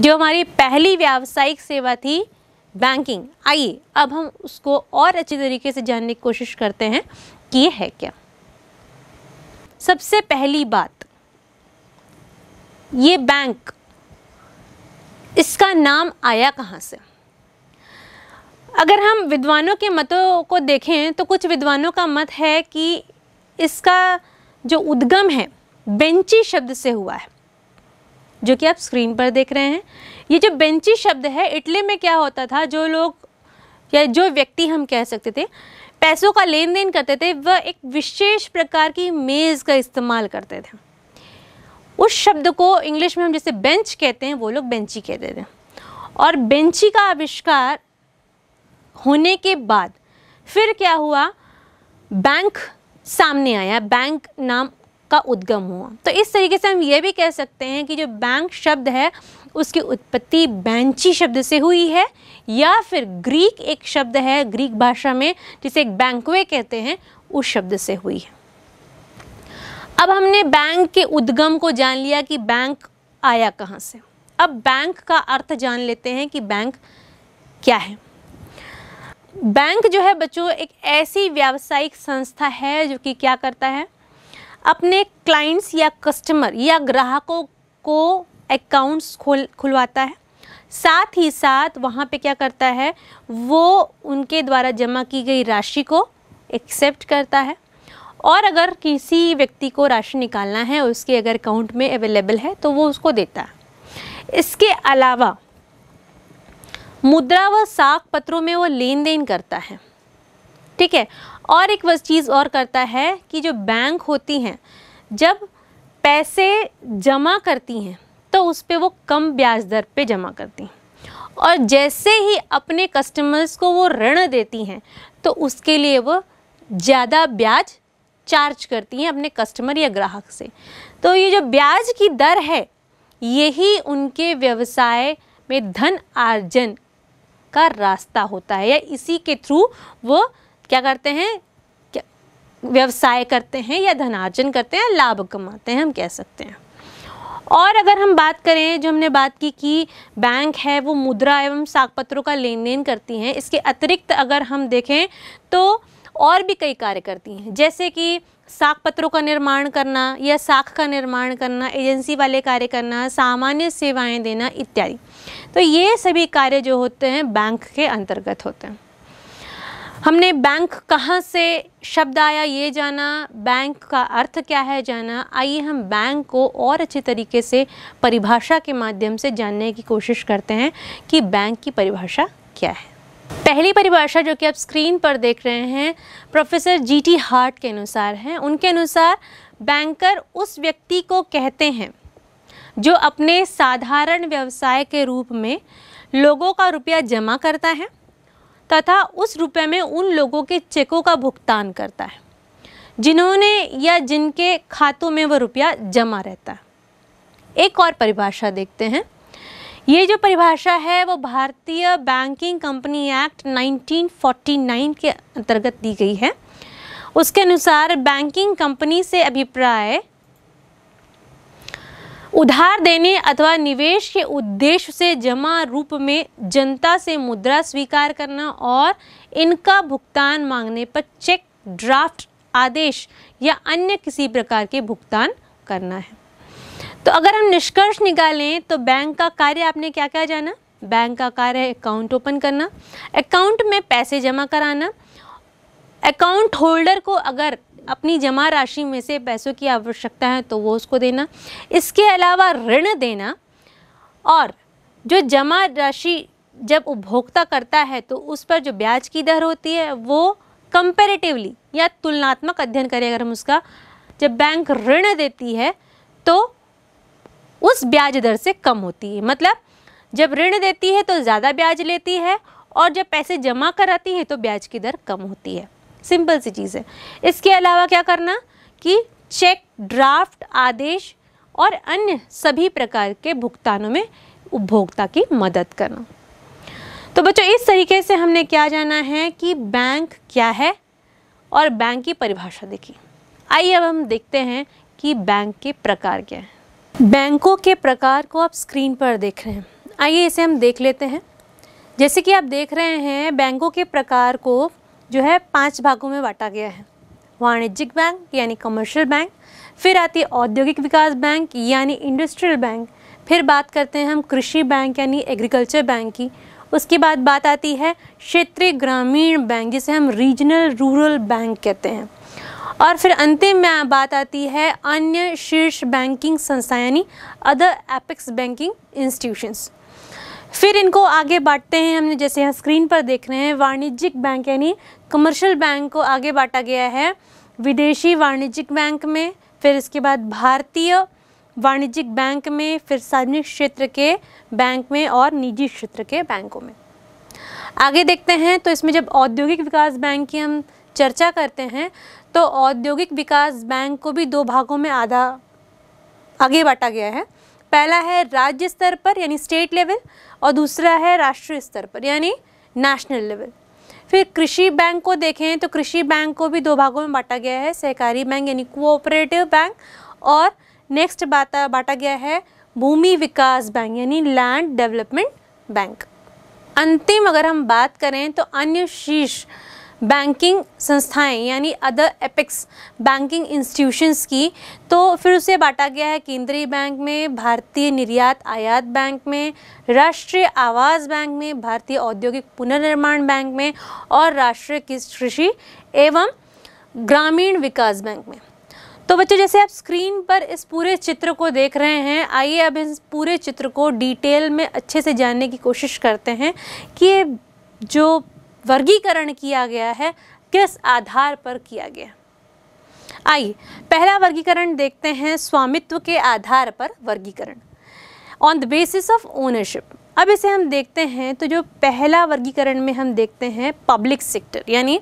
जो हमारी पहली व्यावसायिक सेवा थी बैंकिंग आइए अब हम उसको और अच्छे तरीके से जानने की कोशिश करते हैं कि ये है क्या सबसे पहली बात ये बैंक इसका नाम आया कहाँ से अगर हम विद्वानों के मतों को देखें तो कुछ विद्वानों का मत है कि इसका जो उद्गम है बेंची शब्द से हुआ है जो कि आप स्क्रीन पर देख रहे हैं ये जो बेंची शब्द है इटली में क्या होता था जो लोग या जो व्यक्ति हम कह सकते थे पैसों का लेन देन करते थे वह एक विशेष प्रकार की मेज़ का इस्तेमाल करते थे उस शब्द को इंग्लिश में हम जैसे बेंच कहते हैं वो लोग बेंची कहते थे और बेंची का आविष्कार होने के बाद फिर क्या हुआ बैंक सामने आया बैंक नाम का उद्गम हुआ तो इस तरीके से हम ये भी कह सकते हैं कि जो बैंक शब्द है उसकी उत्पत्ति बैंची शब्द से हुई है या फिर ग्रीक एक शब्द है ग्रीक भाषा में जिसे एक बैंकवे कहते हैं उस शब्द से हुई है अब हमने बैंक के उद्गम को जान लिया कि बैंक आया कहाँ से अब बैंक का अर्थ जान लेते हैं कि बैंक क्या है बैंक जो है बच्चों एक ऐसी व्यावसायिक संस्था है जो कि क्या करता है अपने क्लाइंट्स या कस्टमर या ग्राहकों को अकाउंट्स खोल खुलवाता है साथ ही साथ वहाँ पे क्या करता है वो उनके द्वारा जमा की गई राशि को एक्सेप्ट करता है और अगर किसी व्यक्ति को राशि निकालना है उसके अगर अकाउंट में अवेलेबल है तो वो उसको देता है इसके अलावा मुद्रा व साख पत्रों में वो लेन देन करता है ठीक है और एक चीज़ और करता है कि जो बैंक होती हैं जब पैसे जमा करती हैं तो उस पर वो कम ब्याज दर पे जमा करती हैं और जैसे ही अपने कस्टमर्स को वो ऋण देती हैं तो उसके लिए वो ज़्यादा ब्याज चार्ज करती हैं अपने कस्टमर या ग्राहक से तो ये जो ब्याज की दर है यही उनके व्यवसाय में धन आर्जन का रास्ता होता है या इसी के थ्रू वो क्या करते हैं व्यवसाय करते हैं या धनार्जन करते हैं लाभ कमाते हैं हम कह सकते हैं और अगर हम बात करें जो हमने बात की कि बैंक है वो मुद्रा एवं साग पत्रों का लेन देन करती हैं इसके अतिरिक्त अगर हम देखें तो और भी कई कार्य करती हैं जैसे कि साख पत्रों का निर्माण करना या साख का निर्माण करना एजेंसी वाले कार्य करना सामान्य सेवाएं देना इत्यादि तो ये सभी कार्य जो होते हैं बैंक के अंतर्गत होते हैं हमने बैंक कहाँ से शब्द आया ये जाना बैंक का अर्थ क्या है जाना आइए हम बैंक को और अच्छे तरीके से परिभाषा के माध्यम से जानने की कोशिश करते हैं कि बैंक की परिभाषा क्या है पहली परिभाषा जो कि आप स्क्रीन पर देख रहे हैं प्रोफेसर जीटी हार्ट के अनुसार हैं उनके अनुसार बैंकर उस व्यक्ति को कहते हैं जो अपने साधारण व्यवसाय के रूप में लोगों का रुपया जमा करता है तथा उस रुपए में उन लोगों के चेकों का भुगतान करता है जिन्होंने या जिनके खातों में वह रुपया जमा रहता है एक और परिभाषा देखते हैं ये जो परिभाषा है वो भारतीय बैंकिंग कंपनी एक्ट 1949 के अंतर्गत दी गई है उसके अनुसार बैंकिंग कंपनी से अभिप्राय उधार देने अथवा निवेश के उद्देश्य से जमा रूप में जनता से मुद्रा स्वीकार करना और इनका भुगतान मांगने पर चेक ड्राफ्ट आदेश या अन्य किसी प्रकार के भुगतान करना है तो अगर हम निष्कर्ष निकालें तो बैंक का कार्य आपने क्या क्या जाना बैंक का कार्य अकाउंट ओपन करना अकाउंट में पैसे जमा कराना अकाउंट होल्डर को अगर अपनी जमा राशि में से पैसों की आवश्यकता है तो वो उसको देना इसके अलावा ऋण देना और जो जमा राशि जब उपभोक्ता करता है तो उस पर जो ब्याज की दर होती है वो कंपेरेटिवली या तुलनात्मक अध्ययन करें अगर हम उसका जब बैंक ऋण देती है तो उस ब्याज दर से कम होती है मतलब जब ऋण देती है तो ज़्यादा ब्याज लेती है और जब पैसे जमा कराती है तो ब्याज की दर कम होती है सिंपल सी चीज़ है इसके अलावा क्या करना कि चेक ड्राफ्ट आदेश और अन्य सभी प्रकार के भुगतानों में उपभोक्ता की मदद करना तो बच्चों इस तरीके से हमने क्या जाना है कि बैंक क्या है और बैंक की परिभाषा देखी आइए अब हम देखते हैं कि बैंक के प्रकार क्या हैं बैंकों के प्रकार को आप स्क्रीन पर देख रहे हैं आइए इसे हम देख लेते हैं जैसे कि आप देख रहे हैं बैंकों के प्रकार को जो है पांच भागों में बांटा गया है वाणिज्यिक बैंक यानी कमर्शियल बैंक फिर आती है औद्योगिक विकास बैंक यानी इंडस्ट्रियल बैंक फिर बात करते हैं हम कृषि बैंक यानी एग्रीकल्चर बैंक की उसके बाद बात आती है क्षेत्रीय ग्रामीण बैंक जिसे हम रीजनल रूरल बैंक कहते हैं और फिर अंतिम में बात आती है अन्य शीर्ष बैंकिंग संस्था यानी अदर एपिक्स बैंकिंग इंस्टीट्यूशंस फिर इनको आगे बांटते हैं हमने जैसे यहाँ स्क्रीन पर देख रहे हैं वाणिज्यिक बैंक यानी कमर्शियल बैंक को आगे बांटा गया है विदेशी वाणिज्यिक बैंक में फिर इसके बाद भारतीय वाणिज्यिक बैंक में फिर सार्वजनिक क्षेत्र के बैंक में और निजी क्षेत्र के बैंकों में आगे देखते हैं तो इसमें जब औद्योगिक विकास बैंक की हम चर्चा करते हैं तो औद्योगिक विकास बैंक को भी दो भागों में आधा आगे बांटा गया है पहला है राज्य स्तर पर यानी स्टेट लेवल और दूसरा है राष्ट्रीय स्तर पर यानी नेशनल लेवल फिर कृषि बैंक को देखें तो कृषि बैंक को भी दो भागों में बांटा गया है सहकारी बैंक यानी कोऑपरेटिव बैंक और नेक्स्ट बाता बांटा गया है भूमि विकास बैंक यानी लैंड डेवलपमेंट बैंक अंतिम अगर हम बात करें तो अन्य शीर्ष बैंकिंग संस्थाएं यानी अदर एपेक्स बैंकिंग इंस्टीट्यूशंस की तो फिर उसे बांटा गया है केंद्रीय बैंक में भारतीय निर्यात आयात बैंक में राष्ट्रीय आवास बैंक में भारतीय औद्योगिक पुनर्निर्माण बैंक में और राष्ट्रीय कृषि एवं ग्रामीण विकास बैंक में तो बच्चों जैसे आप स्क्रीन पर इस पूरे चित्र को देख रहे हैं आइए अब इस पूरे चित्र को डिटेल में अच्छे से जानने की कोशिश करते हैं कि जो वर्गीकरण किया गया है किस आधार पर किया गया आइए पहला वर्गीकरण देखते हैं स्वामित्व के आधार पर वर्गीकरण on the basis of ownership अब इसे हम देखते हैं तो जो पहला वर्गीकरण में हम देखते हैं पब्लिक सेक्टर यानी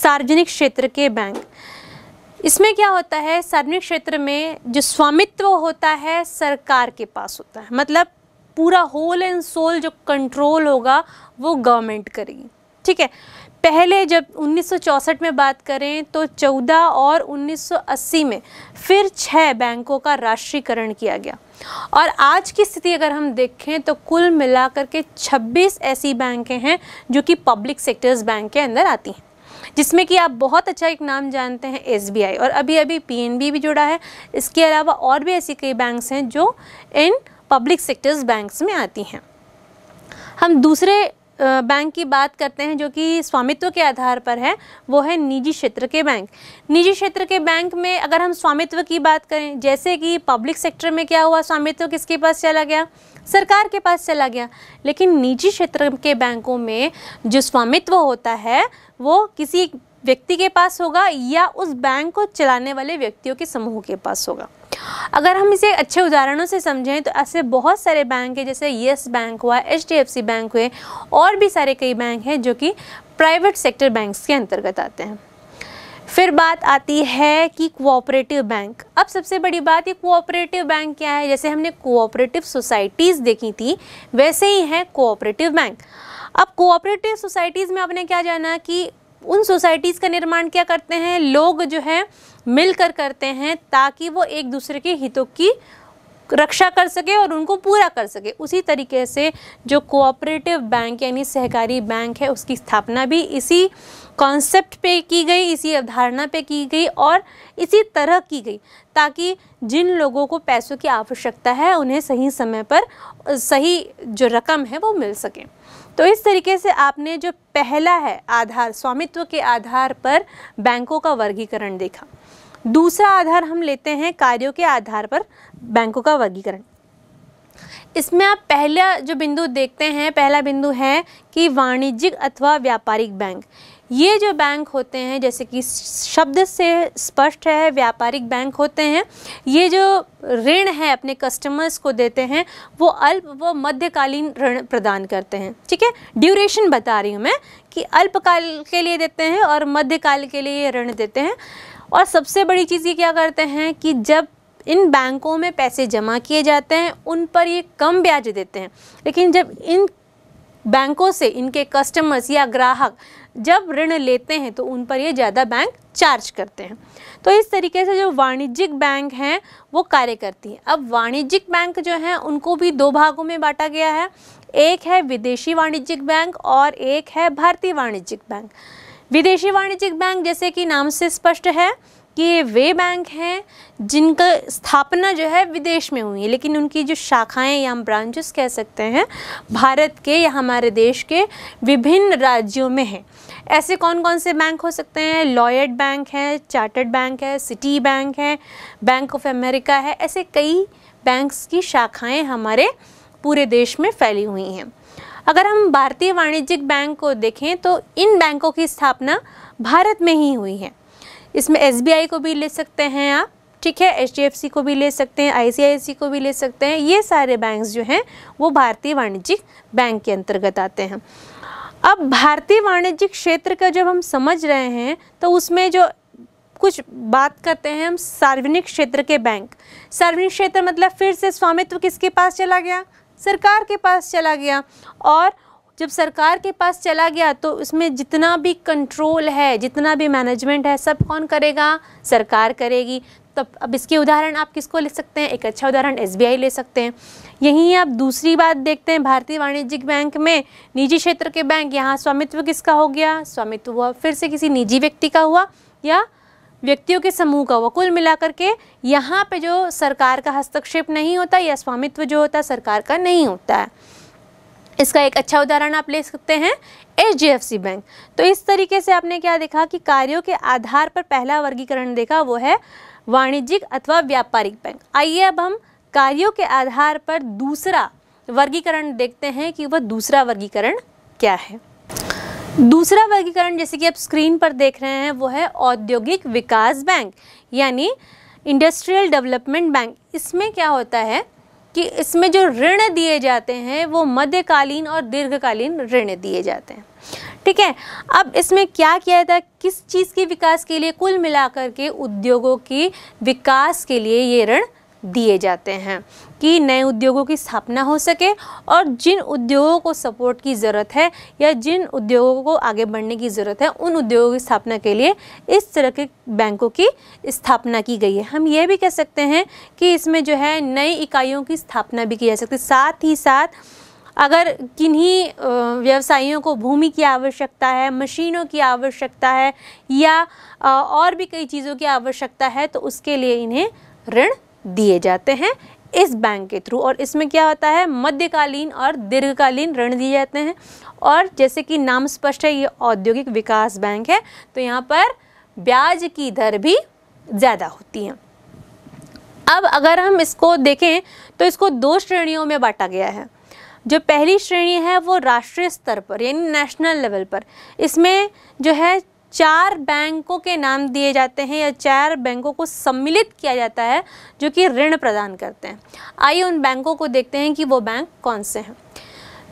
सार्वजनिक क्षेत्र के बैंक इसमें क्या होता है सार्वजनिक क्षेत्र में जो स्वामित्व होता है सरकार के पास होता है मतलब पूरा होल एंड सोल जो कंट्रोल होगा वो गवर्नमेंट करेगी ठीक है पहले जब 1964 में बात करें तो 14 और 1980 में फिर छः बैंकों का राष्ट्रीयकरण किया गया और आज की स्थिति अगर हम देखें तो कुल मिलाकर के 26 ऐसी बैंकें हैं जो कि पब्लिक सेक्टर्स बैंक के अंदर आती हैं जिसमें कि आप बहुत अच्छा एक नाम जानते हैं एस और अभी अभी पी भी जुड़ा है इसके अलावा और भी ऐसी कई बैंक्स हैं जो इन पब्लिक सेक्टर्स बैंक्स में आती हैं हम दूसरे बैंक की बात करते हैं जो कि स्वामित्व के आधार पर है वो है निजी क्षेत्र के बैंक निजी क्षेत्र के बैंक में अगर हम स्वामित्व की बात करें जैसे कि पब्लिक सेक्टर में क्या हुआ स्वामित्व किसके पास चला गया सरकार के पास चला गया लेकिन निजी क्षेत्र के बैंकों में जो स्वामित्व होता है वो किसी व्यक्ति के पास होगा या उस बैंक को चलाने वाले व्यक्तियों के समूह के पास होगा अगर हम इसे अच्छे उदाहरणों से समझें तो ऐसे बहुत सारे बैंक हैं जैसे येस बैंक हुआ एच बैंक हुए और भी सारे कई बैंक हैं जो कि प्राइवेट सेक्टर बैंक्स के अंतर्गत आते हैं फिर बात आती है कि कोऑपरेटिव बैंक अब सबसे बड़ी बात ये कोऑपरेटिव बैंक क्या है जैसे हमने कोऑपरेटिव सोसाइटीज़ देखी थी वैसे ही हैं कोऑपरेटिव बैंक अब कोऑपरेटिव सोसाइटीज़ में आपने क्या जाना कि उन सोसाइटीज़ का निर्माण क्या करते हैं लोग जो है मिलकर करते हैं ताकि वो एक दूसरे के हितों की रक्षा कर सके और उनको पूरा कर सके उसी तरीके से जो कोऑपरेटिव बैंक यानी सहकारी बैंक है उसकी स्थापना भी इसी कॉन्सेप्ट पे की गई इसी अवधारणा पे की गई और इसी तरह की गई ताकि जिन लोगों को पैसों की आवश्यकता है उन्हें सही समय पर सही जो रकम है वो मिल सके तो इस तरीके से आपने जो पहला है आधार स्वामित्व के आधार पर बैंकों का वर्गीकरण देखा दूसरा आधार हम लेते हैं कार्यों के आधार पर बैंकों का वर्गीकरण इसमें आप पहला जो बिंदु देखते हैं पहला बिंदु है कि वाणिज्यिक अथवा व्यापारिक बैंक ये जो बैंक होते हैं जैसे कि शब्द से स्पष्ट है व्यापारिक बैंक होते हैं ये जो ऋण है अपने कस्टमर्स को देते हैं वो अल्प व मध्यकालीन ऋण प्रदान करते हैं ठीक है ड्यूरेशन बता रही हूँ मैं कि अल्पकाल के लिए देते हैं और मध्यकाल के लिए ऋण देते हैं और सबसे बड़ी चीज़ ये क्या करते हैं कि जब इन बैंकों में पैसे जमा किए जाते हैं उन पर ये कम ब्याज देते हैं लेकिन जब इन बैंकों से इनके कस्टमर्स या ग्राहक जब ऋण लेते हैं तो उन पर ये ज़्यादा बैंक चार्ज करते हैं तो इस तरीके से जो वाणिज्यिक बैंक हैं वो कार्य करती हैं अब वाणिज्यिक बैंक जो हैं उनको भी दो भागों में बांटा गया है एक है विदेशी वाणिज्यिक बैंक और एक है भारतीय वाणिज्यिक बैंक विदेशी वाणिज्यिक बैंक जैसे कि नाम से स्पष्ट है कि ये वे बैंक हैं जिनका स्थापना जो है विदेश में हुई है लेकिन उनकी जो शाखाएं या हम ब्रांचेस कह सकते हैं भारत के या हमारे देश के विभिन्न राज्यों में हैं ऐसे कौन कौन से बैंक हो सकते हैं लॉयड बैंक है चार्टर्ड बैंक है सिटी बैंक है बैंक ऑफ अमेरिका है ऐसे कई बैंक्स की शाखाएं हमारे पूरे देश में फैली हुई हैं अगर हम भारतीय वाणिज्यिक बैंक को देखें तो इन बैंकों की स्थापना भारत में ही हुई है इसमें एस को भी ले सकते हैं आप ठीक है एच को भी ले सकते हैं आई को भी ले सकते हैं ये सारे बैंक्स जो हैं वो भारतीय वाणिज्यिक बैंक के अंतर्गत आते हैं अब भारतीय वाणिज्यिक क्षेत्र का जब हम समझ रहे हैं तो उसमें जो कुछ बात करते हैं हम सार्वजनिक क्षेत्र के बैंक सार्वजनिक क्षेत्र मतलब फिर से स्वामित्व किसके पास चला गया सरकार के पास चला गया और जब सरकार के पास चला गया तो उसमें जितना भी कंट्रोल है जितना भी मैनेजमेंट है सब कौन करेगा सरकार करेगी तो अब इसके उदाहरण आप किसको ले सकते हैं एक अच्छा उदाहरण एस ले सकते हैं यहीं आप दूसरी बात देखते हैं भारतीय वाणिज्यिक बैंक में निजी क्षेत्र के बैंक यहाँ स्वामित्व किसका हो गया स्वामित्व हुआ फिर से किसी निजी व्यक्ति का हुआ या व्यक्तियों के समूह का हुआ कुल मिलाकर के यहाँ पे जो सरकार का हस्तक्षेप नहीं होता या स्वामित्व जो होता है सरकार का नहीं होता है इसका एक अच्छा उदाहरण आप ले सकते हैं एच बैंक तो इस तरीके से आपने क्या देखा कि कार्यों के आधार पर पहला वर्गीकरण देखा वो है वाणिज्यिक अथवा व्यापारिक बैंक आइए अब हम कार्यों के आधार पर दूसरा वर्गीकरण देखते हैं कि वह दूसरा वर्गीकरण क्या है दूसरा वर्गीकरण जैसे कि आप स्क्रीन पर देख रहे हैं वो है औद्योगिक विकास बैंक यानी इंडस्ट्रियल डेवलपमेंट बैंक इसमें क्या होता है कि इसमें जो ऋण दिए जाते हैं वो मध्यकालीन और दीर्घकालीन ऋण दिए जाते हैं ठीक है अब इसमें क्या किया था किस चीज़ के विकास के लिए कुल मिलाकर के उद्योगों की विकास के लिए ये ऋण दिए जाते हैं कि नए उद्योगों की स्थापना हो सके और जिन उद्योगों को सपोर्ट की ज़रूरत है या जिन उद्योगों को आगे बढ़ने की ज़रूरत है उन उद्योगों की स्थापना के लिए इस तरह के बैंकों की स्थापना की गई है हम ये भी कह सकते हैं कि इसमें जो है नई इकाइयों की स्थापना भी की जा सकती है साथ ही साथ अगर किन्हीं व्यवसायियों को भूमि की आवश्यकता है मशीनों की आवश्यकता है या और भी कई चीज़ों की आवश्यकता है तो उसके लिए इन्हें ऋण दिए जाते हैं इस बैंक के थ्रू और इसमें क्या होता है मध्यकालीन और दीर्घकालीन ऋण दिए जाते हैं और जैसे कि नाम स्पष्ट है ये औद्योगिक विकास बैंक है तो यहाँ पर ब्याज की दर भी ज़्यादा होती है अब अगर हम इसको देखें तो इसको दो श्रेणियों में बांटा गया है जो पहली श्रेणी है वो राष्ट्रीय स्तर पर यानी नेशनल लेवल पर इसमें जो है चार बैंकों के नाम दिए जाते हैं या चार बैंकों को सम्मिलित किया जाता है जो कि ऋण प्रदान करते हैं आइए उन बैंकों को देखते हैं कि वो बैंक कौन से हैं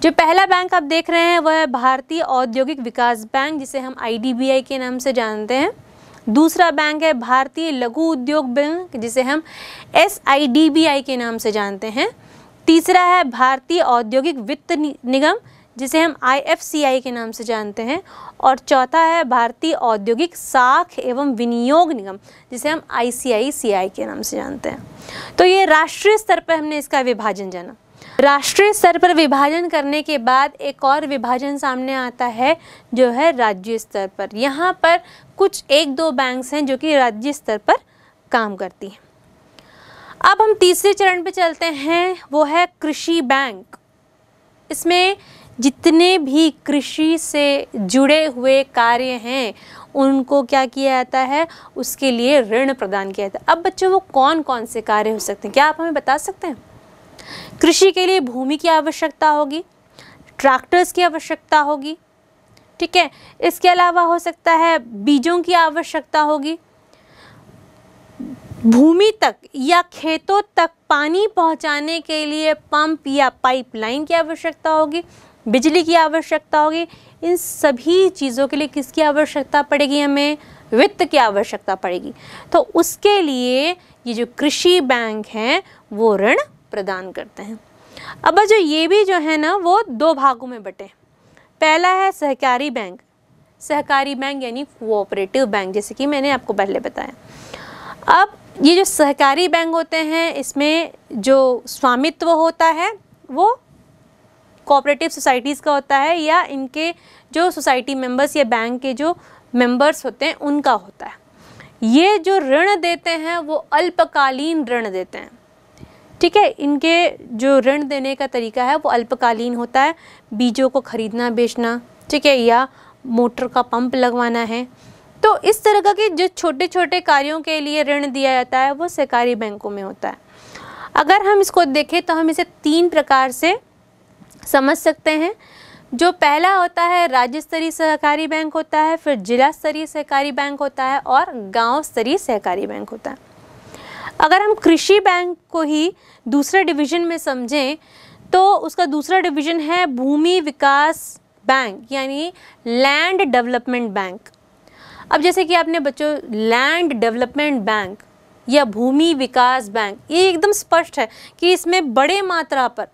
जो पहला बैंक आप देख रहे हैं वह है भारतीय औद्योगिक विकास बैंक जिसे हम आई के नाम से जानते हैं दूसरा बैंक है भारतीय लघु उद्योग बैंक जिसे हम एस के नाम से जानते हैं तीसरा है भारतीय औद्योगिक वित्त निगम जिसे हम आई के नाम से जानते हैं और चौथा है भारतीय औद्योगिक साख एवं विनियोग निगम जिसे हम आई के नाम से जानते हैं तो ये राष्ट्रीय स्तर पर हमने इसका विभाजन जाना राष्ट्रीय स्तर पर विभाजन करने के बाद एक और विभाजन सामने आता है जो है राज्य स्तर पर यहाँ पर कुछ एक दो बैंक्स हैं जो कि राज्य स्तर पर काम करती हैं अब हम तीसरे चरण पर चलते हैं वो है कृषि बैंक इसमें जितने भी कृषि से जुड़े हुए कार्य हैं उनको क्या किया जाता है उसके लिए ऋण प्रदान किया जाता है अब बच्चों वो कौन कौन से कार्य हो सकते हैं क्या आप हमें बता सकते हैं कृषि के लिए भूमि की आवश्यकता होगी ट्रैक्टर्स की आवश्यकता होगी ठीक है इसके अलावा हो सकता है बीजों की आवश्यकता होगी भूमि तक या खेतों तक पानी पहुंचाने के लिए पंप या पाइपलाइन की आवश्यकता होगी बिजली की आवश्यकता होगी इन सभी चीज़ों के लिए किसकी आवश्यकता पड़ेगी हमें वित्त की आवश्यकता पड़ेगी तो उसके लिए ये जो कृषि बैंक हैं वो ऋण प्रदान करते हैं अब जो ये भी जो है ना वो दो भागों में बटे पहला है सहकारी बैंक सहकारी बैंक यानी कोऑपरेटिव बैंक जैसे कि मैंने आपको पहले बताया अब ये जो सहकारी बैंक होते हैं इसमें जो स्वामित्व होता है वो कोऑपरेटिव सोसाइटीज़ का होता है या इनके जो सोसाइटी मेंबर्स या बैंक के जो मेंबर्स होते हैं उनका होता है ये जो ऋण देते हैं वो अल्पकालीन ऋण देते हैं ठीक है इनके जो ऋण देने का तरीका है वो अल्पकालीन होता है बीजों को ख़रीदना बेचना ठीक है या मोटर का पंप लगवाना है तो इस तरह का कि जो छोटे छोटे कार्यों के लिए ऋण दिया जाता है वो सहकारी बैंकों में होता है अगर हम इसको देखें तो हम इसे तीन प्रकार से समझ सकते हैं जो पहला होता है राज्य स्तरीय सहकारी बैंक होता है फिर जिला स्तरीय सहकारी बैंक होता है और गांव स्तरीय सहकारी बैंक होता है अगर हम कृषि बैंक को ही दूसरे डिवीज़न में समझें तो उसका दूसरा डिवीज़न है भूमि विकास बैंक यानी लैंड डेवलपमेंट बैंक अब जैसे कि आपने बच्चों लैंड डेवलपमेंट बैंक या भूमि विकास बैंक ये एकदम स्पष्ट है कि इसमें बड़े मात्रा पर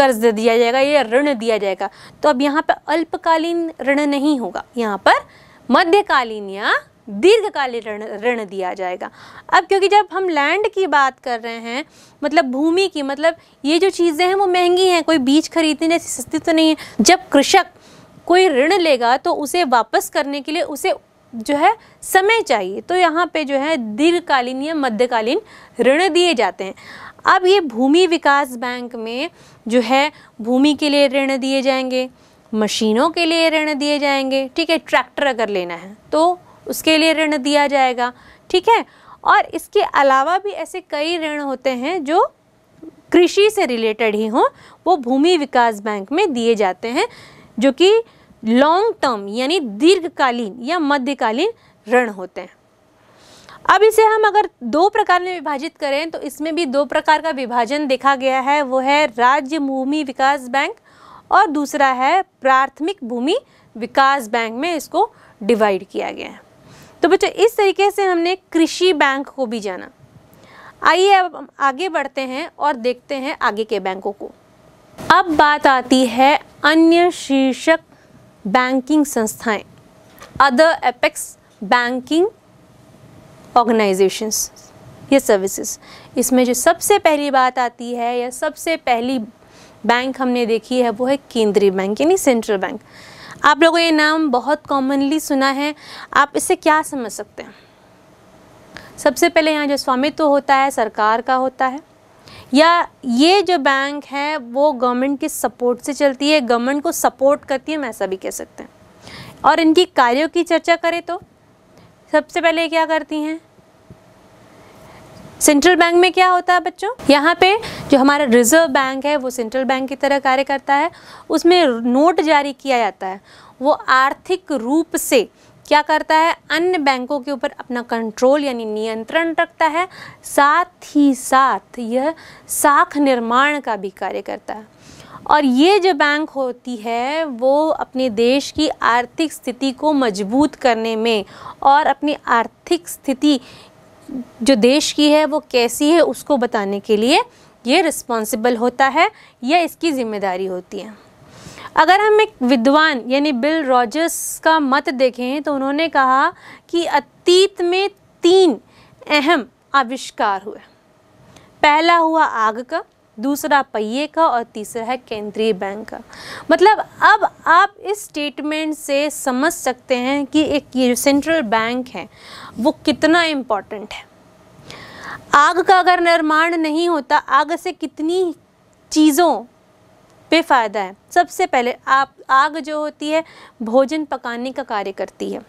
कर्ज दिया जाएगा या ऋण दिया जाएगा तो अब यहाँ पर अल्पकालीन ऋण नहीं होगा यहाँ पर मध्यकालीन या दीर्घकालीन ऋण ऋण दिया जाएगा अब क्योंकि जब हम लैंड की बात कर रहे हैं मतलब भूमि की मतलब ये जो चीज़ें हैं वो महंगी हैं कोई बीज खरीदने जैसी सस्ती तो नहीं है जब कृषक कोई ऋण लेगा तो उसे वापस करने के लिए उसे जो है समय चाहिए तो यहाँ पे जो है दीर्घकालीन या मध्यकालीन ऋण दिए जाते हैं अब ये भूमि विकास बैंक में जो है भूमि के लिए ऋण दिए जाएंगे मशीनों के लिए ऋण दिए जाएंगे ठीक है ट्रैक्टर अगर लेना है तो उसके लिए ऋण दिया जाएगा ठीक है और इसके अलावा भी ऐसे कई ऋण होते हैं जो कृषि से रिलेटेड ही हों वो भूमि विकास बैंक में दिए जाते हैं जो कि लॉन्ग टर्म यानी दीर्घकालीन या मध्यकालीन ऋण होते हैं अब इसे हम अगर दो प्रकार में विभाजित करें तो इसमें भी दो प्रकार का विभाजन देखा गया है वो है राज्य भूमि विकास बैंक और दूसरा है प्राथमिक भूमि विकास बैंक में इसको डिवाइड किया गया है तो बच्चों इस तरीके से हमने कृषि बैंक को भी जाना आइए अब हम आगे बढ़ते हैं और देखते हैं आगे के बैंकों को अब बात आती है अन्य शीर्षक बैंकिंग संस्थाएं अदर एपेक्स बैंकिंग ऑर्गेनाइजेशंस या सर्विसेज इसमें जो सबसे पहली बात आती है या सबसे पहली बैंक हमने देखी है वो है केंद्रीय बैंक यानी सेंट्रल बैंक आप लोगों ये नाम बहुत कॉमनली सुना है आप इससे क्या समझ सकते हैं सबसे पहले यहाँ जो स्वामित्व होता है सरकार का होता है या ये जो बैंक है वो गवर्नमेंट के सपोर्ट से चलती है गवर्नमेंट को सपोर्ट करती है हम ऐसा भी कह सकते हैं और इनकी कार्यों की चर्चा करें तो सबसे पहले क्या करती हैं सेंट्रल बैंक में क्या होता है बच्चों यहाँ पे जो हमारा रिजर्व बैंक है वो सेंट्रल बैंक की तरह कार्य करता है उसमें नोट जारी किया जाता है वो आर्थिक रूप से क्या करता है अन्य बैंकों के ऊपर अपना कंट्रोल यानी नियंत्रण रखता है साथ ही साथ यह साख निर्माण का भी कार्य करता है और ये जो बैंक होती है वो अपने देश की आर्थिक स्थिति को मजबूत करने में और अपनी आर्थिक स्थिति जो देश की है वो कैसी है उसको बताने के लिए ये रिस्पॉन्सिबल होता है या इसकी जिम्मेदारी होती है अगर हम एक विद्वान यानी बिल रॉजर्स का मत देखें तो उन्होंने कहा कि अतीत में तीन अहम आविष्कार हुए पहला हुआ आग का दूसरा पहिए का और तीसरा है केंद्रीय बैंक का मतलब अब आप इस स्टेटमेंट से समझ सकते हैं कि एक ये सेंट्रल बैंक है वो कितना इम्पॉर्टेंट है आग का अगर निर्माण नहीं होता आग से कितनी चीज़ों पे फ़ायदा है सबसे पहले आप आग जो होती है भोजन पकाने का कार्य करती है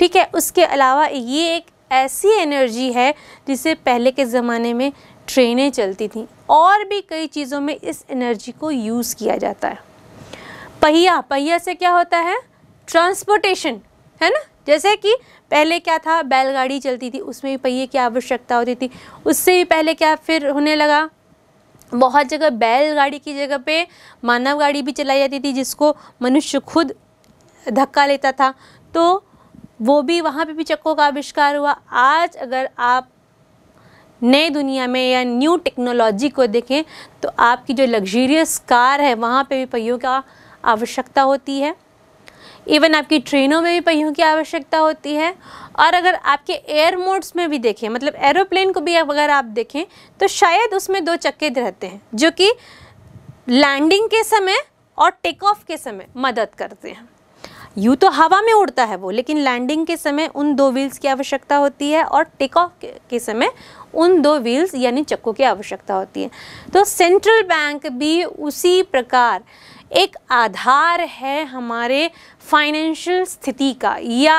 ठीक है उसके अलावा ये एक ऐसी एनर्जी है जिसे पहले के ज़माने में ट्रेनें चलती थी और भी कई चीज़ों में इस एनर्जी को यूज़ किया जाता है पहिया पहिया से क्या होता है ट्रांसपोर्टेशन है ना जैसे कि पहले क्या था बैलगाड़ी चलती थी उसमें भी पहिए की आवश्यकता होती थी उससे भी पहले क्या फिर होने लगा बहुत जगह बैलगाड़ी की जगह पे मानव गाड़ी भी चलाई जाती थी जिसको मनुष्य खुद धक्का लेता था तो वो भी वहाँ पे भी चक्कों का आविष्कार हुआ आज अगर आप नए दुनिया में या न्यू टेक्नोलॉजी को देखें तो आपकी जो लग्जरियस कार है वहाँ पे भी पहियों का आवश्यकता होती है इवन आपकी ट्रेनों में भी पहियों की आवश्यकता होती है और अगर आपके एयर मोड्स में भी देखें मतलब एरोप्लेन को भी अगर आप देखें तो शायद उसमें दो चक्के रहते हैं जो कि लैंडिंग के समय और टेक ऑफ के समय मदद करते हैं यूँ तो हवा में उड़ता है वो लेकिन लैंडिंग के समय उन दो व्हील्स की आवश्यकता होती है और टेक ऑफ के, के समय उन दो व्हील्स यानी चक्कों की आवश्यकता होती है तो सेंट्रल बैंक भी उसी प्रकार एक आधार है हमारे फाइनेंशियल स्थिति का या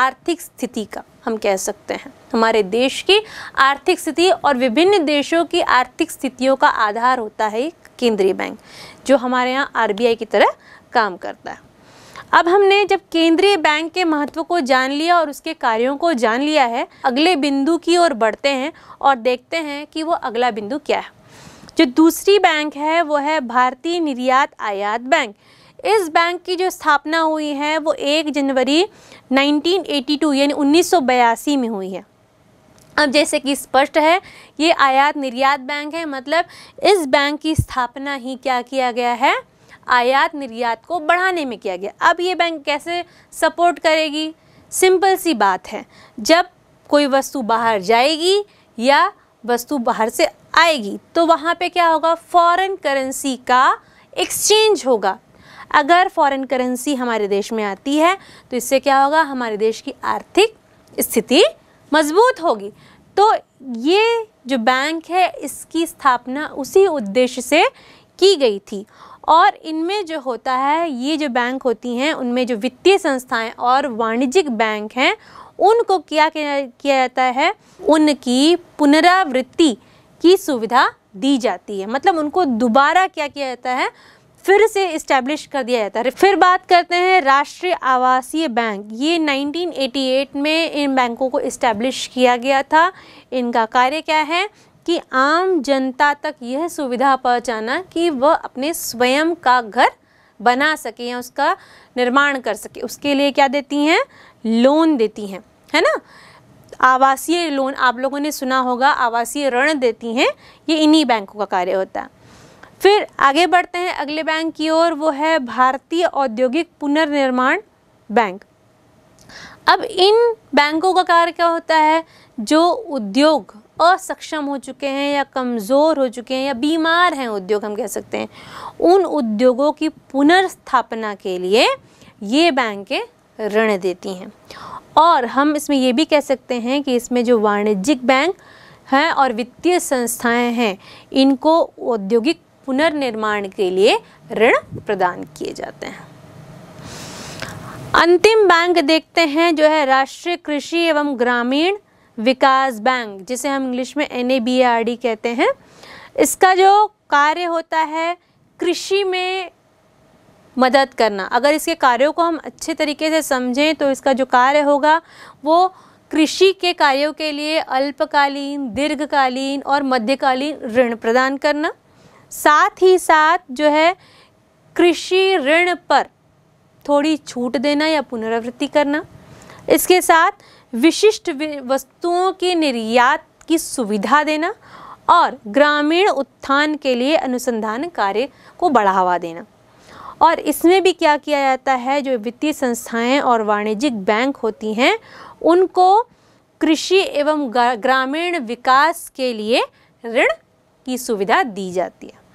आर्थिक स्थिति का हम कह सकते हैं हमारे देश की आर्थिक स्थिति और विभिन्न देशों की आर्थिक स्थितियों का आधार होता है केंद्रीय बैंक जो हमारे यहाँ आर की तरह काम करता है अब हमने जब केंद्रीय बैंक के महत्व को जान लिया और उसके कार्यों को जान लिया है अगले बिंदु की ओर बढ़ते हैं और देखते हैं कि वो अगला बिंदु क्या है जो दूसरी बैंक है वो है भारतीय निर्यात आयात बैंक इस बैंक की जो स्थापना हुई है वो 1 जनवरी 1982 यानी उन्नीस में हुई है अब जैसे कि स्पष्ट है ये आयात निर्यात बैंक है मतलब इस बैंक की स्थापना ही क्या किया गया है आयात निर्यात को बढ़ाने में किया गया अब ये बैंक कैसे सपोर्ट करेगी सिंपल सी बात है जब कोई वस्तु बाहर जाएगी या वस्तु बाहर से आएगी तो वहाँ पे क्या होगा फॉरेन करेंसी का एक्सचेंज होगा अगर फॉरेन करेंसी हमारे देश में आती है तो इससे क्या होगा हमारे देश की आर्थिक स्थिति मजबूत होगी तो ये जो बैंक है इसकी स्थापना उसी उद्देश्य से की गई थी और इनमें जो होता है ये जो बैंक होती हैं उनमें जो वित्तीय संस्थाएं और वाणिज्यिक बैंक हैं उनको क्या किया जाता है उनकी पुनरावृत्ति की सुविधा दी जाती है मतलब उनको दोबारा क्या किया जाता है फिर से इस्टेब्लिश कर दिया जाता है फिर बात करते हैं राष्ट्रीय आवासीय बैंक ये 1988 में इन बैंकों को इस्टेब्लिश किया गया था इनका कार्य क्या है कि आम जनता तक यह सुविधा पहुंचाना कि वह अपने स्वयं का घर बना सके या उसका निर्माण कर सके उसके लिए क्या देती हैं लोन देती हैं है ना आवासीय लोन आप लोगों ने सुना होगा आवासीय ऋण देती हैं ये इन्हीं बैंकों का कार्य होता है फिर आगे बढ़ते हैं अगले बैंक की ओर वो है भारतीय औद्योगिक पुनर्निर्माण बैंक अब इन बैंकों का कार्य क्या होता है जो उद्योग असक्षम हो चुके हैं या कमज़ोर हो चुके हैं या बीमार हैं उद्योग हम कह सकते हैं उन उद्योगों की पुनर्स्थापना के लिए ये बैंकें ऋण देती हैं और हम इसमें ये भी कह सकते हैं कि इसमें जो वाणिज्यिक बैंक हैं और वित्तीय संस्थाएं हैं इनको औद्योगिक पुनर्निर्माण के लिए ऋण प्रदान किए जाते हैं अंतिम बैंक देखते हैं जो है राष्ट्रीय कृषि एवं ग्रामीण विकास बैंक जिसे हम इंग्लिश में एन कहते हैं इसका जो कार्य होता है कृषि में मदद करना अगर इसके कार्यों को हम अच्छे तरीके से समझें तो इसका जो कार्य होगा वो कृषि के कार्यों के लिए अल्पकालीन दीर्घकालीन और मध्यकालीन ऋण प्रदान करना साथ ही साथ जो है कृषि ऋण पर थोड़ी छूट देना या पुनरावृत्ति करना इसके साथ विशिष्ट वस्तुओं के निर्यात की सुविधा देना और ग्रामीण उत्थान के लिए अनुसंधान कार्य को बढ़ावा देना और इसमें भी क्या किया जाता है जो वित्तीय संस्थाएं और वाणिज्यिक बैंक होती हैं उनको कृषि एवं ग्रामीण विकास के लिए ऋण की सुविधा दी जाती है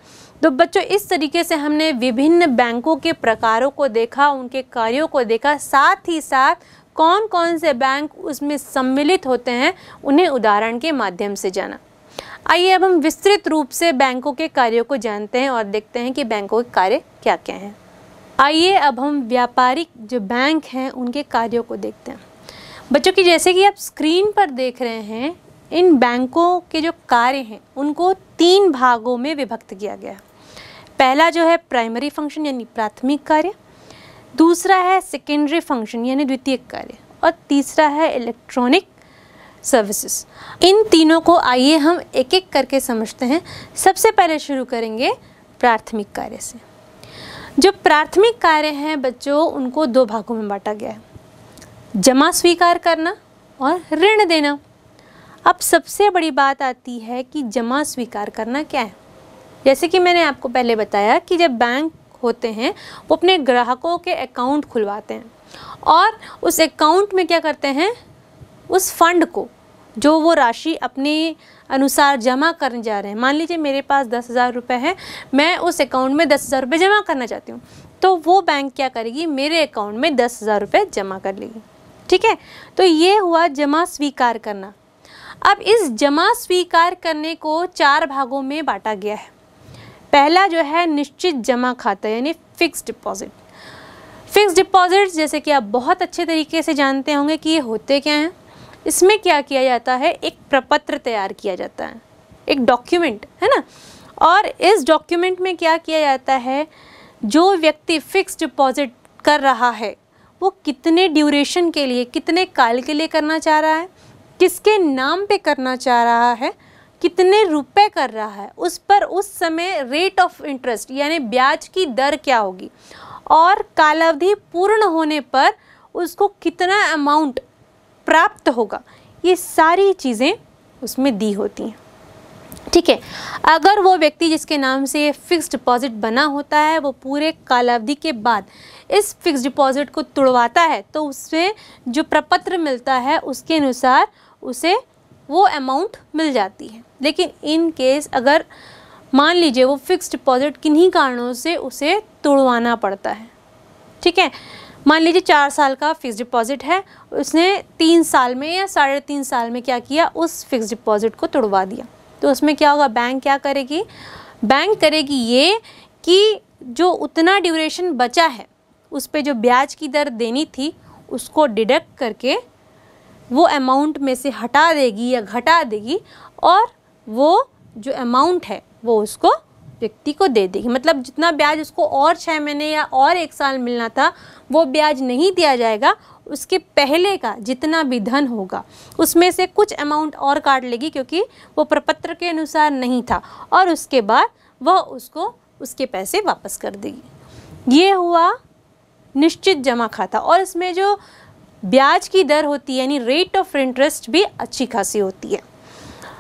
तो बच्चों इस तरीके से हमने विभिन्न बैंकों के प्रकारों को देखा उनके कार्यों को देखा साथ ही साथ कौन कौन से बैंक उसमें सम्मिलित होते हैं उन्हें उदाहरण के माध्यम से जाना आइए अब हम विस्तृत रूप से बैंकों के कार्यों को जानते हैं और देखते हैं कि बैंकों के कार्य क्या क्या हैं आइए अब हम व्यापारिक जो बैंक हैं उनके कार्यों को देखते हैं बच्चों की जैसे कि आप स्क्रीन पर देख रहे हैं इन बैंकों के जो कार्य हैं उनको तीन भागों में विभक्त किया गया पहला जो है प्राइमरी फंक्शन यानी प्राथमिक कार्य दूसरा है सेकेंडरी फंक्शन यानी द्वितीय कार्य और तीसरा है इलेक्ट्रॉनिक सर्विसेज इन तीनों को आइए हम एक एक करके समझते हैं सबसे पहले शुरू करेंगे प्राथमिक कार्य से जो प्राथमिक कार्य हैं बच्चों उनको दो भागों में बांटा गया है जमा स्वीकार करना और ऋण देना अब सबसे बड़ी बात आती है कि जमा स्वीकार करना क्या है जैसे कि मैंने आपको पहले बताया कि जब बैंक होते हैं वो अपने ग्राहकों के अकाउंट खुलवाते हैं और उस अकाउंट में क्या करते हैं उस फंड को जो वो राशि अपने अनुसार जमा करने जा रहे हैं मान लीजिए मेरे पास दस हज़ार रुपये है मैं उस अकाउंट में दस हज़ार रुपये जमा करना चाहती हूँ तो वो बैंक क्या करेगी मेरे अकाउंट में दस हज़ार रुपये जमा कर लेगी ठीक है तो ये हुआ जमा स्वीकार करना अब इस जमा स्वीकार करने को चार भागों में बांटा गया है पहला जो है निश्चित जमा खाता यानी फिक्स डिपॉजिट फिक्स डिपॉजिट जैसे कि आप बहुत अच्छे तरीके से जानते होंगे कि ये होते क्या हैं इसमें क्या किया जाता है एक प्रपत्र तैयार किया जाता है एक डॉक्यूमेंट है ना और इस डॉक्यूमेंट में क्या किया जाता है जो व्यक्ति फिक्स डिपॉजिट कर रहा है वो कितने ड्यूरेशन के लिए कितने काल के लिए करना चाह रहा है किसके नाम पे करना चाह रहा है कितने रुपए कर रहा है उस पर उस समय रेट ऑफ इंटरेस्ट यानी ब्याज की दर क्या होगी और कालावधि पूर्ण होने पर उसको कितना अमाउंट प्राप्त होगा ये सारी चीज़ें उसमें दी होती हैं ठीक है अगर वो व्यक्ति जिसके नाम से ये फिक्स डिपॉजिट बना होता है वो पूरे कालावधि के बाद इस फिक्स डिपॉजिट को तुड़वाता है तो उससे जो प्रपत्र मिलता है उसके अनुसार उसे वो अमाउंट मिल जाती है लेकिन इन केस अगर मान लीजिए वो फिक्स डिपॉजिट किन्हीं कारणों से उसे तोड़वाना पड़ता है ठीक है मान लीजिए चार साल का फिक्स डिपॉजिट है उसने तीन साल में या साढ़े तीन साल में क्या किया उस फिक्स डिपॉजिट को तोड़वा दिया तो उसमें क्या होगा बैंक क्या करेगी बैंक करेगी ये कि जो उतना ड्यूरेशन बचा है उस पर जो ब्याज की दर देनी थी उसको डिडक्ट करके वो अमाउंट में से हटा देगी या घटा देगी और वो जो अमाउंट है वो उसको व्यक्ति को दे देगी मतलब जितना ब्याज उसको और छः महीने या और एक साल मिलना था वो ब्याज नहीं दिया जाएगा उसके पहले का जितना भी धन होगा उसमें से कुछ अमाउंट और काट लेगी क्योंकि वो प्रपत्र के अनुसार नहीं था और उसके बाद वह उसको उसके पैसे वापस कर देगी ये हुआ निश्चित जमा खाता और इसमें जो ब्याज की दर होती है यानी रेट ऑफ इंटरेस्ट भी अच्छी खासी होती है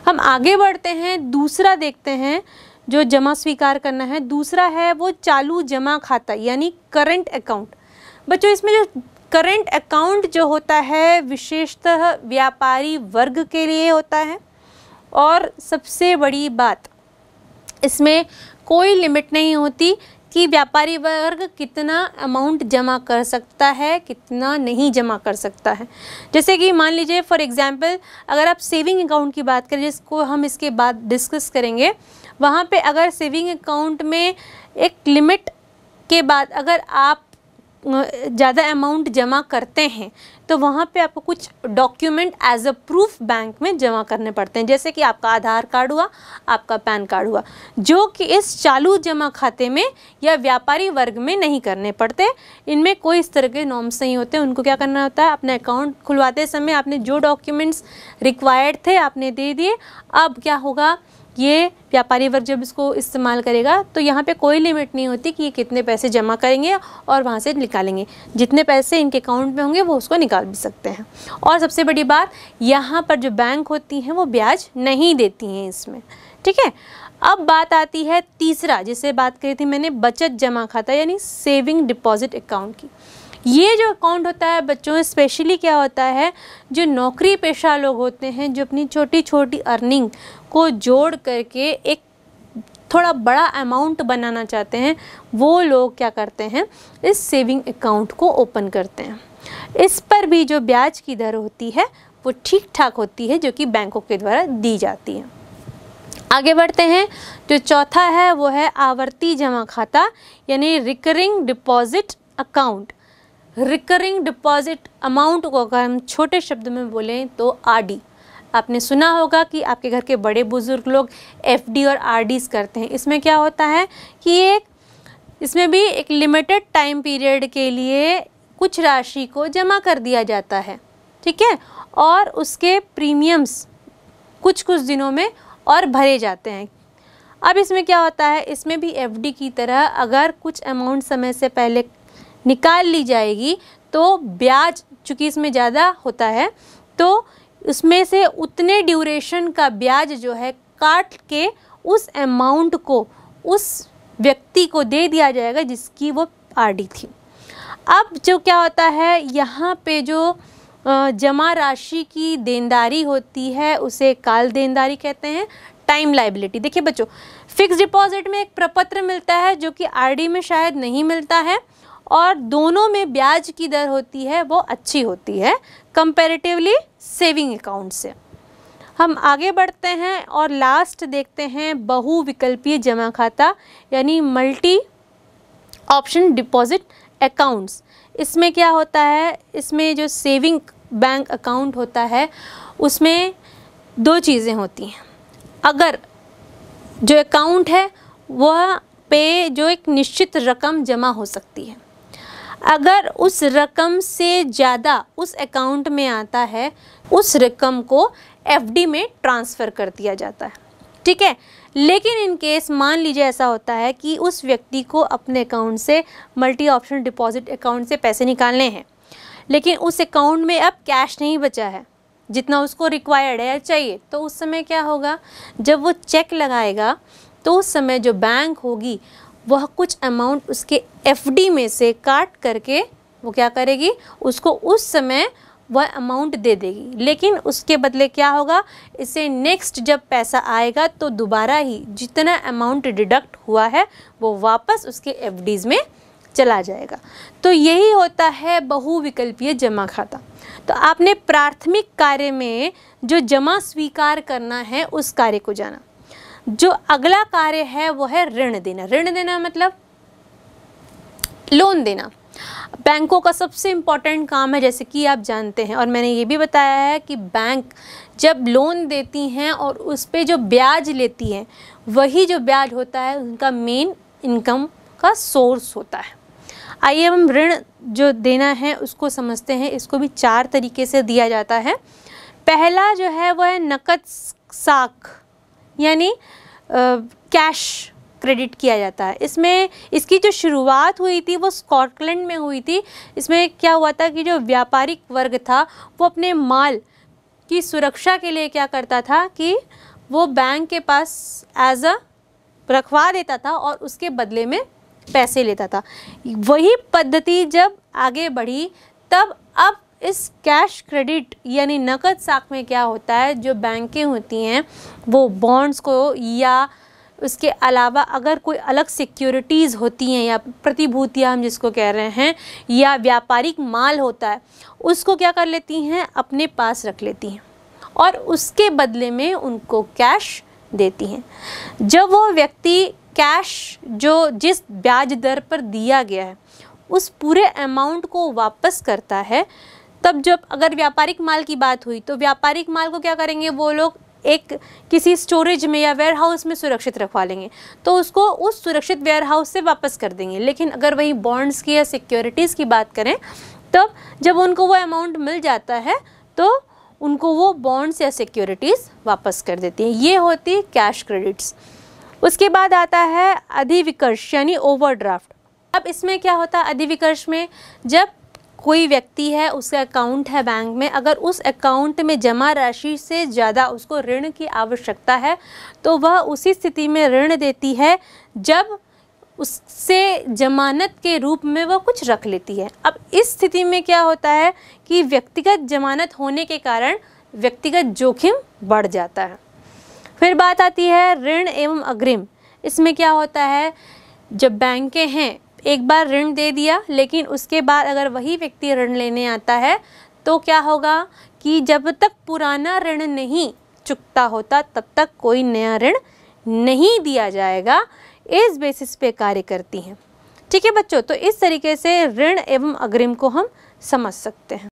हम आगे बढ़ते हैं दूसरा देखते हैं जो जमा स्वीकार करना है दूसरा है वो चालू जमा खाता यानी करंट अकाउंट बच्चों इसमें जो करंट अकाउंट जो होता है विशेषतः व्यापारी वर्ग के लिए होता है और सबसे बड़ी बात इसमें कोई लिमिट नहीं होती कि व्यापारी वर्ग कितना अमाउंट जमा कर सकता है कितना नहीं जमा कर सकता है जैसे कि मान लीजिए फॉर एग्ज़ाम्पल अगर आप सेविंग अकाउंट की बात करें जिसको हम इसके बाद डिस्कस करेंगे वहाँ पे अगर सेविंग अकाउंट में एक लिमिट के बाद अगर आप ज़्यादा अमाउंट जमा करते हैं तो वहाँ पे आपको कुछ document as a proof bank में जमा करने पड़ते हैं जैसे कि आपका आधार कार्ड हुआ आपका पैन कार्ड हुआ जो कि इस चालू जमा खाते में या व्यापारी वर्ग में नहीं करने पड़ते इनमें कोई इस तरह के नॉर्म्स नहीं होते उनको क्या करना होता है अपना अकाउंट खुलवाते समय आपने जो डॉक्यूमेंट्स रिक्वायर्ड थे आपने दे दिए अब क्या होगा ये व्यापारी वर्ग जब इसको इस्तेमाल करेगा तो यहाँ पे कोई लिमिट नहीं होती कि ये कितने पैसे जमा करेंगे और वहाँ से निकालेंगे जितने पैसे इनके अकाउंट में होंगे वो उसको निकाल भी सकते हैं और सबसे बड़ी बात यहाँ पर जो बैंक होती हैं वो ब्याज नहीं देती हैं इसमें ठीक है अब बात आती है तीसरा जिसे बात करी थी मैंने बचत जमा खाता यानी सेविंग डिपॉजिट अकाउंट की ये जो अकाउंट होता है बच्चों स्पेशली क्या होता है जो नौकरी पेशा लोग होते हैं जो अपनी छोटी छोटी अर्निंग को जोड़ करके एक थोड़ा बड़ा अमाउंट बनाना चाहते हैं वो लोग क्या करते हैं इस सेविंग अकाउंट को ओपन करते हैं इस पर भी जो ब्याज की दर होती है वो ठीक ठाक होती है जो कि बैंकों के द्वारा दी जाती है आगे बढ़ते हैं जो चौथा है वो है आवर्ती जमा खाता यानी recurring deposit account recurring deposit amount को अगर हम छोटे शब्द में बोलें तो आर डी आपने सुना होगा कि आपके घर के बड़े बुज़ुर्ग लोग एफ और आर करते हैं इसमें क्या होता है कि एक इसमें भी एक लिमिटेड टाइम पीरियड के लिए कुछ राशि को जमा कर दिया जाता है ठीक है और उसके प्रीमियम्स कुछ कुछ दिनों में और भरे जाते हैं अब इसमें क्या होता है इसमें भी एफ की तरह अगर कुछ अमाउंट समय से पहले निकाल ली जाएगी तो ब्याज चूँकि इसमें ज़्यादा होता है तो उसमें से उतने ड्यूरेशन का ब्याज जो है काट के उस अमाउंट को उस व्यक्ति को दे दिया जाएगा जिसकी वो आरडी थी अब जो क्या होता है यहाँ पे जो जमा राशि की देनदारी होती है उसे काल देनदारी कहते हैं टाइम लाइबिलिटी देखिए बच्चों फिक्स डिपॉजिट में एक प्रपत्र मिलता है जो कि आरडी में शायद नहीं मिलता है और दोनों में ब्याज की दर होती है वो अच्छी होती है कंपेरेटिवली सेविंग अकाउंट से हम आगे बढ़ते हैं और लास्ट देखते हैं बहुविकल्पीय जमा खाता यानी मल्टी ऑप्शन डिपॉजिट अकाउंट्स इसमें क्या होता है इसमें जो सेविंग बैंक अकाउंट होता है उसमें दो चीज़ें होती हैं अगर जो अकाउंट है वह पे जो एक निश्चित रकम जमा हो सकती है अगर उस रकम से ज़्यादा उस अकाउंट में आता है उस रकम को एफडी में ट्रांसफ़र कर दिया जाता है ठीक है लेकिन इन केस मान लीजिए ऐसा होता है कि उस व्यक्ति को अपने अकाउंट से मल्टी ऑप्शन डिपॉजिट अकाउंट से पैसे निकालने हैं लेकिन उस अकाउंट में अब कैश नहीं बचा है जितना उसको रिक्वायर्ड है या चाहिए तो उस समय क्या होगा जब वो चेक लगाएगा तो उस समय जो बैंक होगी वह कुछ अमाउंट उसके एफडी में से काट करके वो क्या करेगी उसको उस समय वह अमाउंट दे देगी लेकिन उसके बदले क्या होगा इसे नेक्स्ट जब पैसा आएगा तो दोबारा ही जितना अमाउंट डिडक्ट हुआ है वो वापस उसके एफ में चला जाएगा तो यही होता है बहुविकल्पीय जमा खाता तो आपने प्राथमिक कार्य में जो जमा स्वीकार करना है उस कार्य को जाना जो अगला कार्य है वो है ऋण देना ऋण देना मतलब लोन देना बैंकों का सबसे इम्पॉर्टेंट काम है जैसे कि आप जानते हैं और मैंने ये भी बताया है कि बैंक जब लोन देती हैं और उस पर जो ब्याज लेती हैं वही जो ब्याज होता है उनका मेन इनकम का सोर्स होता है आइए हम ऋण जो देना है उसको समझते हैं इसको भी चार तरीके से दिया जाता है पहला जो है वह है नकद साख यानी कैश क्रेडिट किया जाता है इसमें इसकी जो शुरुआत हुई थी वो स्कॉटलैंड में हुई थी इसमें क्या हुआ था कि जो व्यापारिक वर्ग था वो अपने माल की सुरक्षा के लिए क्या करता था कि वो बैंक के पास एज अ रखवा देता था और उसके बदले में पैसे लेता था वही पद्धति जब आगे बढ़ी तब अब इस कैश क्रेडिट यानी नकद साख में क्या होता है जो बैंकें होती हैं वो बॉन्ड्स को या उसके अलावा अगर कोई अलग सिक्योरिटीज़ होती हैं या प्रतिभूतियाँ हम जिसको कह रहे हैं या व्यापारिक माल होता है उसको क्या कर लेती हैं अपने पास रख लेती हैं और उसके बदले में उनको कैश देती हैं जब वो व्यक्ति कैश जो जिस ब्याज दर पर दिया गया है उस पूरे अमाउंट को वापस करता है तब जब अगर व्यापारिक माल की बात हुई तो व्यापारिक माल को क्या करेंगे वो लोग एक किसी स्टोरेज में या वेयर हाउस में सुरक्षित रखवा लेंगे तो उसको उस सुरक्षित वेयर हाउस से वापस कर देंगे लेकिन अगर वही बॉन्ड्स की या सिक्योरिटीज़ की बात करें तब जब उनको वो अमाउंट मिल जाता है तो उनको वो बॉन्ड्स या सिक्योरिटीज़ वापस कर देती हैं ये होती है कैश क्रेडिट्स उसके बाद आता है अधिविकर्ष यानी ओवरड्राफ्ट अब इसमें क्या होता है अधिविकर्ष में जब कोई व्यक्ति है उसका अकाउंट है बैंक में अगर उस अकाउंट में जमा राशि से ज़्यादा उसको ऋण की आवश्यकता है तो वह उसी स्थिति में ऋण देती है जब उससे जमानत के रूप में वह कुछ रख लेती है अब इस स्थिति में क्या होता है कि व्यक्तिगत जमानत होने के कारण व्यक्तिगत जोखिम बढ़ जाता है फिर बात आती है ऋण एवं अग्रिम इसमें क्या होता है जब बैंकें हैं एक बार ऋण दे दिया लेकिन उसके बाद अगर वही व्यक्ति ऋण लेने आता है तो क्या होगा कि जब तक पुराना ऋण नहीं चुकता होता तब तक कोई नया ऋण नहीं दिया जाएगा इस बेसिस पे कार्य करती हैं ठीक है बच्चों तो इस तरीके से ऋण एवं अग्रिम को हम समझ सकते हैं